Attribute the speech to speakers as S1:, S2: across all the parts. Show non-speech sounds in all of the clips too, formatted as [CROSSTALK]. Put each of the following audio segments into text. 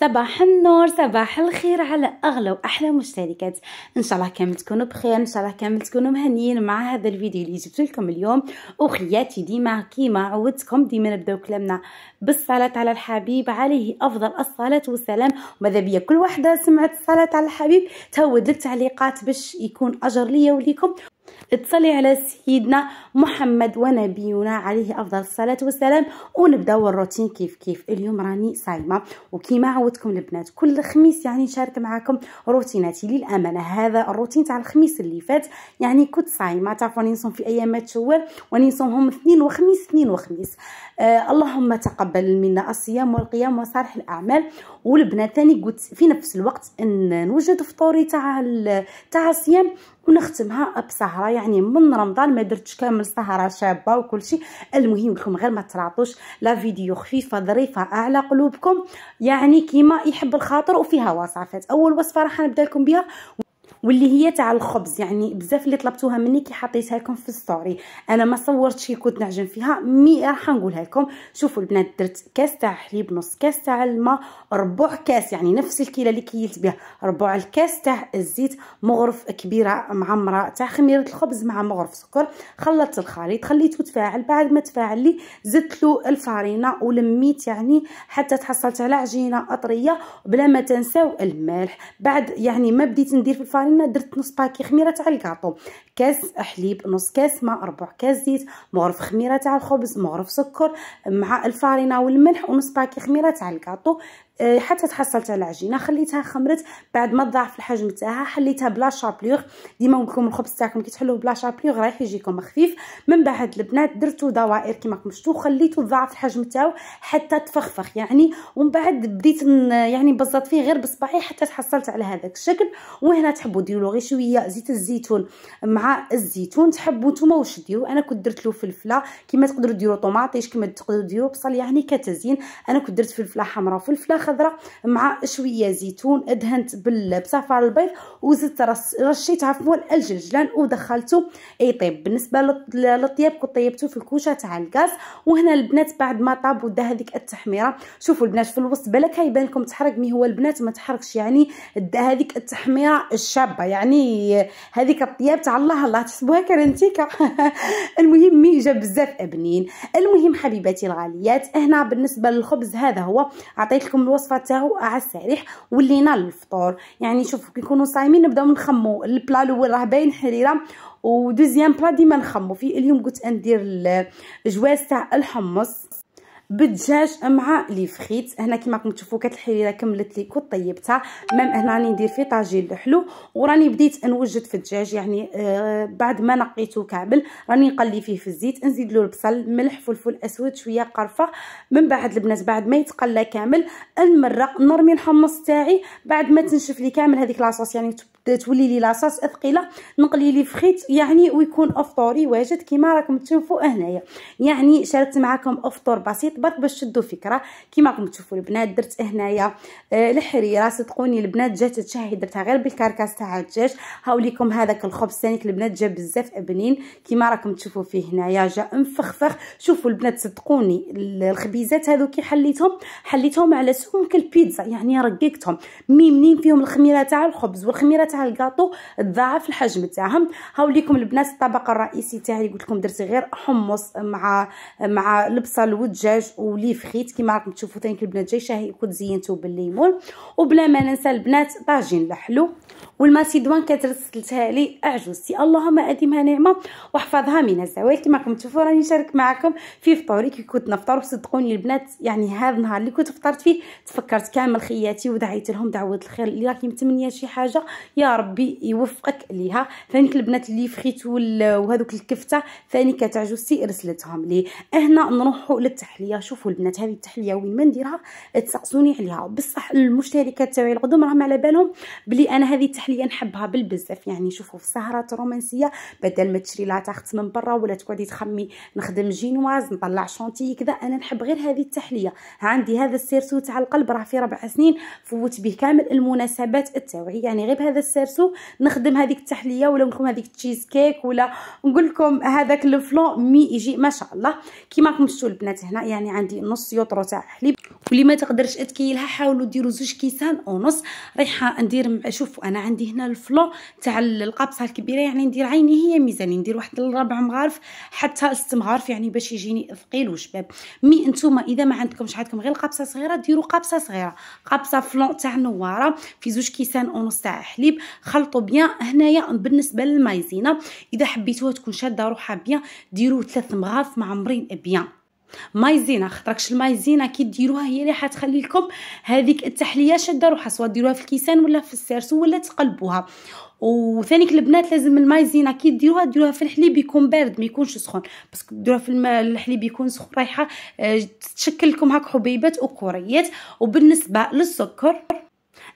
S1: صباح النور صباح الخير على اغلى واحلى مشتركات ان شاء الله كامل تكونوا بخير ان شاء الله كامل تكونوا مهنيين مع هذا الفيديو اللي جبت لكم اليوم وخياتي ديما كيما عودتكم ديما نبداو كلامنا بالصلاه على الحبيب عليه افضل الصلاه والسلام وماذا بيا كل وحده سمعت الصلاه على الحبيب تهود التعليقات باش يكون اجر ليا وليكم تصلي على سيدنا محمد ونبينا عليه افضل الصلاه والسلام ونبداو الروتين كيف كيف اليوم راني صايمه وكيما عودتكم البنات كل خميس يعني نشارك معكم روتيناتي للامانه هذا الروتين تاع الخميس اللي فات يعني كنت صايمه تعرفوني نصوم في ايامات شوال نصومهم اثنين وخميس اثنين وخميس آه اللهم تقبل منا الصيام والقيام وصالح الاعمال والبنات ثاني قلت في نفس الوقت ان نوجد فطوري تاع تاع الصيام ونختمها بسهره يعني من رمضان ما درتش كامل سهره شابه وكل شيء المهم لكم غير ما تراطوش لا فيديو خفيفه ظريفه على قلوبكم يعني كيما يحب الخاطر وفيها وصفات اول وصفه راح نبدا لكم بها واللي هي تاع الخبز يعني بزاف اللي طلبتوها مني كي حطيتها لكم في الستوري انا ما صورتش كي كنت نعجن فيها مي راح نقولها لكم شوفوا البنات درت كاس تاع حليب نص كاس تاع الماء ربع كاس يعني نفس الكيله اللي كيلت بها ربع الكاس تاع الزيت مغرف كبيره معمره تاع خميره الخبز مع مغرف سكر خلطت الخليط خليته تفاعل بعد ما تفاعل لي زدت له الفارينه ولميت يعني حتى تحصلت على عجينه اطريه بلا ما تنساو الملح بعد يعني ما بديت ندير في الفارينه قلنا درت نص باكي خميره تاع الكاطو كاس حليب نص كاس ماء ربع كاس زيت مغرف خميره تاع الخبز مغرف سكر مع الفارينه والملح ونص باكي خميره تاع الكاطو آه، حتى تحصلت على العجينه خليتها خمرت بعد ما تضاعف الحجم تاعها حليتها بلا شابلوغ ديما نقولكم الخبز تاعكم كي تحلوه بلا شابلوغ رايح يجيكم خفيف من بعد البنات درتو دوائر كيما راكم شفتوا خليتو تضاعف الحجم تاعو حتى تفخفخ يعني ومن بعد بديت يعني بزط فيه غير بصباعي حتى تحصلت على هذاك الشكل وهنا تحبوا ديروا غير شويه زيت الزيتون مع الزيتون تحبوا نتوما واش ديروا انا كنت درت له فلفله كيما تقدروا ديروا طوماطيش كيما تقدروا ديروا بصل يعني كتزيين انا كنت درت فلفله حمراء وفلفله خضراء مع شويه زيتون ادهنت بالصفار البيض وزدت رشيتها في مول الجلجلان ودخلته يطيب بالنسبه للطياب كنت طيبته في الكوشه تاع الغاز وهنا البنات بعد ما طاب ودا هذيك التحميره شوفوا البنات في الوسط بالك هيبان لكم تحرق مي هو البنات ما تحرقش يعني دا هذيك التحميره الشابه يعني هذيك الطياب تاع الله الله تحسبوها كرنتيكا [LAUGHS] المهم مي جا بزاف ابنين المهم حبيباتي الغاليات هنا بالنسبه للخبز هذا هو عطيت لكم الوصفه تاعو على السريح ولينا للفطور يعني شوفوا كي نكونوا صايمين نبداو نخمو البلا الاول راه باين حريره ودوزيام بلا ديما نخمو في اليوم قلت ندير الجواز تاع الحمص بالدجاج مع لي فخيت هنا كما راكم تشوفوا الحريره كملت لي وطيبتها مام هنا راني ندير فيه طاجين الحلو وراني بديت نوجد في الدجاج يعني آه بعد ما نقيته كامل راني نقلي فيه في الزيت نزيد له البصل ملح فلفل اسود شويه قرفه من بعد البنات بعد ما يتقلى كامل نمرق نرمي الحمص تاعي بعد ما تنشف لي كامل هذيك لاصوص يعني تولي لي لاصاص ثقيله نقلي لي فخيت يعني ويكون افطوري واجد كيما راكم تشوفوا هنايا يعني شاركت معكم افطور بسيط برك باش تشدوا فكره كيما راكم تشوفوا البنات درت هنايا آه، الحريره صدقوني البنات جات تشهي درتها غير بالكركاس تاع الدجاج هاوليكم هذاك الخبز ثاني البنات جا بزاف ابنين كيما راكم تشوفوا فيه هنايا جا مفخفخ شوفوا البنات صدقوني الخبيزات هذو كي حليتهم حليتهم على سمك البيتزا يعني رققتهم منين فيهم الخميره تاع الخبز والخميره تاع تاع الكاطو تضاعف الحجم تاعهم هاوليكم البنات الطبق الرئيسي تاعي قلت لكم درت غير حمص مع مع البصل والدجاج ولي فخيت كيما راكم تشوفوا ثاني البنات جاي شاهي كنت زينته بالليمون وبلا ما ننسى البنات طاجين الحلو والماسيدوان كترسلتها لي عجوزتي اللهم اديمها نعمه واحفظها من الزوال كيما راكم تشوفوا راني نشارك معكم في فطوري كي كنت نفطر وصدقوني البنات يعني هذا النهار اللي كنت فطرت فيه تفكرت كامل خياتي ودعيت لهم دعوه الخير اللي راكي متمنيه شي حاجه يا ربي يوفقك ليها فانك البنات اللي فخيتو وهذوك الكفته فاني كتعجوزتي رسلتهم لي هنا نروحوا للتحليه شوفوا البنات هذه التحليه وين ما نديرها تسقسوني عليها بصح المشتركات تاعي الغدوم راهم على بالهم بلي انا هذه التحليه نحبها بالبزاف يعني شوفوا في السهرات الرومانسيه بدل ما تشري لا تاخت من برا ولا تقعدي تخمي نخدم جينواز نطلع شونتي كذا انا نحب غير هذه التحليه عندي هذا السيرسو تاع القلب راه في ربع سنين فوت به كامل المناسبات التوعيه يعني غير بهذا سيرسو نخدم هذيك التحليه ولا نخدم هذيك التشيز كيك ولا نقول لكم هذاك الفلون مي يجي ما شاء الله كيما راكم شفتوا البنات هنا يعني عندي نص يوطرو تاع حليب واللي ما تقدرش تكيلها حاولوا ديروا زوج كيسان ونص رايحه ندير شوفوا انا عندي هنا الفلون تاع القابصه الكبيره يعني ندير عيني هي ميزاني ندير واحد الربع مغارف حتى ست مغارف يعني باش يجيني ثقيل وشباب مي انتم اذا ما عندكمش عندكم غير قابصه صغيره ديروا قابصه صغيره قابصه فلون تاع نواره في زوج كيسان ونص تاع حليب خلطوا بيان هنايا بالنسبه للمايزينا اذا حبيتوها تكون شاده روحها بيان ديروا ثلاث مغارف معمرين بيان مايزينا خطركش المايزينا كي ديروها هي اللي حتخلي لكم هذيك التحليه شاده روحها سواء ديروها في الكيسان ولا في السيرسو ولا تقلبوها وثانيك البنات لازم المايزينا كي ديروها ديروها في الحليب يكون بارد ما يكونش سخون باسكو ديروها في الحليب يكون سخون رايحه آه، تشكل لكم هاك حبيبات وكوريات وبالنسبه للسكر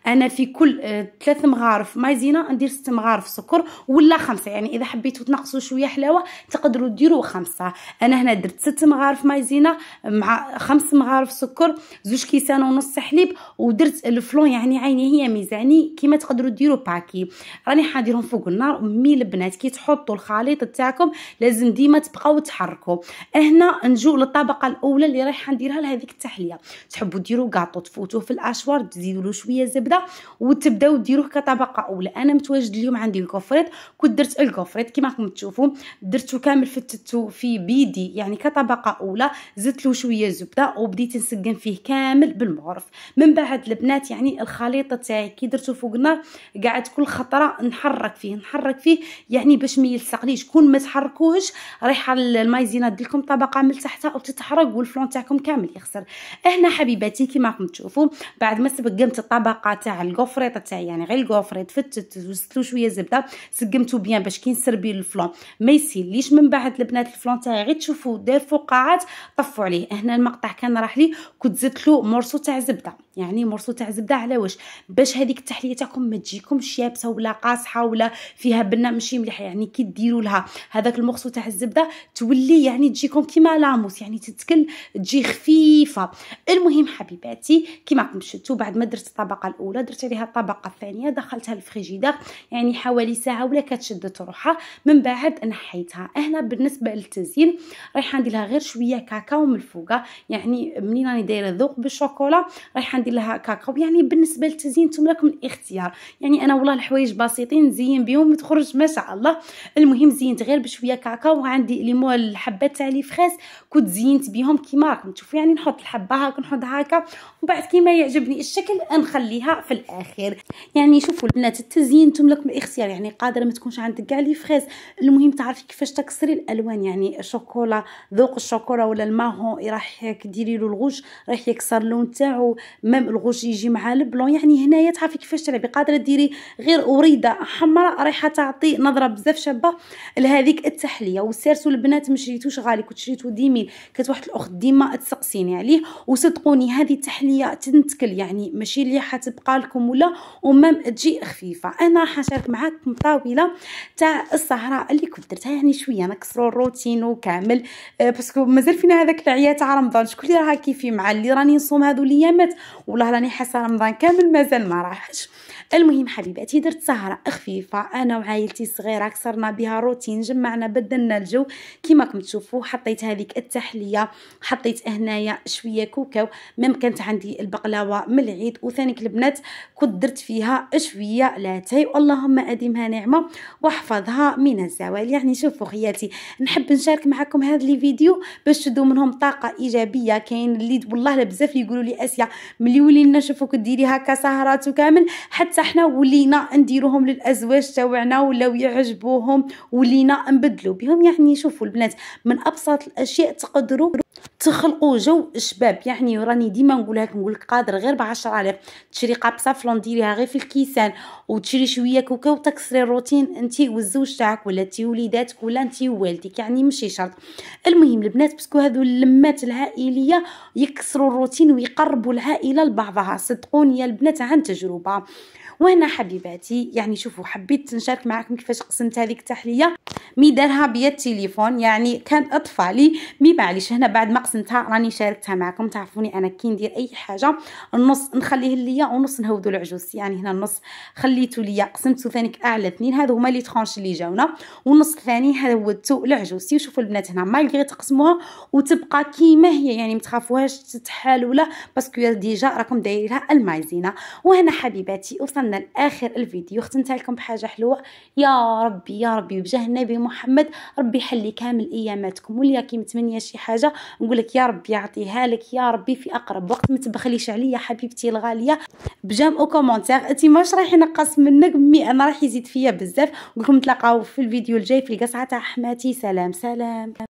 S1: انا في كل آه، ثلاث مغارف مايزينا ندير ست مغارف سكر ولا خمسه يعني اذا حبيتوا تنقصوا شويه حلاوه تقدروا ديروا خمسه انا هنا درت ست مغارف مايزينا مع خمس مغارف سكر زوج كيسان ونص حليب ودرت الفلون يعني عيني هي ميزاني كيما تقدروا ديروا باكي راني حاضرهم فوق النار مي البنات كي تحطوا الخليط تاعكم لازم ديما تبقاو تحركوا هنا نجو للطبقه الاولى اللي رايحه نديرها لهذيك التحليه تحبوا ديروا كاطو تفوتوه في الاشوار تزيدوا له شويه زبده هكذا وتبداو ديروه كطبقه اولى انا متواجد اليوم عندي الكوفريت كنت درت الكوفريت كما راكم تشوفوا درتو كامل فتتو في بيدي يعني كطبقه اولى زدت له شويه زبده وبديت نسقن فيه كامل بالمغرف من بعد البنات يعني الخليط تاعي كي درتو فوق النار قعدت كل خطره نحرك فيه نحرك فيه يعني باش ما يلصقليش كون ما تحركوهش رايحه المايزينات ديالكم طبقه من تحتها وتتحرق والفلون تاعكم كامل يخسر هنا حبيباتي كيما راكم تشوفوا بعد ما سبقمت الطبقه تاع الكوفريطه تاعي يعني غير الكوفريط فتت وزدتلو شويه زبده سقمتو بيان باش كي نسربي الفلون ما يسيليش من بعد البنات الفلون تاعي غير تشوفوا دار فقاعات طفوا عليه هنا المقطع كان راح لي كنت زدتلو مرسو تاع زبده يعني مرسو تاع زبده على واش باش هذيك التحليه تاعكم ما تجيكمش يابسه ولا قاصحه ولا فيها بنه ماشي مليحه يعني كي ديروا لها هذاك المرسو تاع الزبده تولي يعني تجيكم كيما لاموس يعني تتكل تجي خفيفه المهم حبيباتي كيما راكم شفتوا بعد ما درت الطبقه الاولى الاولى درت عليها الطبقه الثانيه دخلتها الفريجيدير يعني حوالي ساعه ولا كتشدت روحها من بعد نحيتها هنا بالنسبه للتزيين رايحه ندير لها غير شويه كاكاو من فوقها يعني منين راني دايره ذوق بالشوكولا رايحه ندير لها كاكاو يعني بالنسبه للتزيين نتوما لكم الاختيار يعني انا والله الحوايج بسيطين نزين بهم وتخرج ما شاء الله المهم زينت غير بشويه كاكاو وعندي ليمون الحبات تاع لي فريز كنت زينت بهم كيما راكم تشوفوا يعني نحط الحبه هاك نحط هاكا ومن بعد كيما يعجبني الشكل نخليها في الاخر يعني شوفوا البنات التزيين تملك الاختيار يعني قادره ما تكونش عندك كاع لي فريز المهم تعرفي كيفاش تكسري الالوان يعني الشوكولا ذوق الشوكولا ولا الماهو إيه راح ديري له الغوج راح يكسر اللون تاعو مام الغوج يجي مع البلون يعني هنايا تعرفي كيفاش تلعبي قادره ديري غير وريده حمراء رايحه تعطي نظره بزاف شابه لهذيك التحليه وسيرسو البنات ما شريتوش غالي كنت شريتو ديمين كانت واحد الاخت ديما تسقسيني عليه وصدقوني هذه التحليه تنتكل يعني ماشي اللي حتبقى لكم ولا ومام تجي خفيفه انا راح نشارك معاكم طاوله تاع السهره اللي كنت درتها يعني شويه نكسروا الروتين وكامل أه باسكو مازال فينا هذاك العيا تاع رمضان شكون اللي راه كيفي مع اللي راني نصوم هذو الايامات والله راني حاسه رمضان كامل مازال ما راحش المهم حبيباتي درت سهره خفيفه انا وعائلتي الصغيره كسرنا بها روتين جمعنا بدلنا الجو كما راكم تشوفوا حطيت هذيك التحليه حطيت هنايا شويه كوكاو ميم كانت عندي البقلاوه من العيد وثانيك البنات كنت درت فيها شويه لاتاي اللهم اديمها نعمه واحفظها من الزوال يعني شوفوا خياتي نحب نشارك معكم هذا لي فيديو باش تدو منهم طاقه ايجابيه كاين اللي والله بزاف يقولوا لي اسيا ملي ولينا نشوفوك ديري هكا سهرات وكامل حتى حتى حنا ولينا نديروهم للازواج تاوعنا ولاو يعجبوهم ولينا نبدلو بهم يعني شوفوا البنات من ابسط الاشياء تقدروا تخلقوا جو شباب يعني راني ديما نقولها لكم نقول لك قادر غير ب 10000 تشري قابصه فلون ديريها غير في الكيسان وتشري شويه كوكا وتكسري الروتين انت والزوج تاعك ولا انت وليداتك ولا انت ووالدك يعني ماشي شرط المهم البنات باسكو هذو اللمات العائليه يكسروا الروتين ويقربوا العائله لبعضها صدقوني يا البنات عن تجربه وهنا حبيباتي يعني شوفوا حبيت نشارك معكم كيفاش قسمت هذيك التحليه مي دارها بيا التليفون يعني كان اطفالي مي معليش هنا بعد ما قسمتها راني شاركتها معكم تعرفوني انا كي ندير اي حاجه النص نخليه ليا ونص نهودو العجوز يعني هنا النص خليته ليا قسمته ثانيك اعلى اثنين هادو هما لي ترونش اللي جاونا والنص الثاني هودته لعجوزتي شوفوا البنات هنا مالغي تقسموها وتبقى كيما هي يعني متخافوهاش تتحال ولا باسكو ديجا راكم دايرينها المايزينا وهنا حبيباتي وصلنا وصلنا لاخر الفيديو ختمت لكم بحاجه حلوه يا ربي يا ربي بجاه النبي محمد ربي يحلي كامل اياماتكم واللي راكي متمنيه شي حاجه نقول يا ربي يعطيها لك يا ربي في اقرب وقت ما تبخليش عليا حبيبتي الغاليه بجام او كومونتير انت ماش رايح ينقص منك مي انا راح يزيد فيا بزاف نقول لكم نتلاقاو في الفيديو الجاي في القصعه تاع حماتي سلام سلام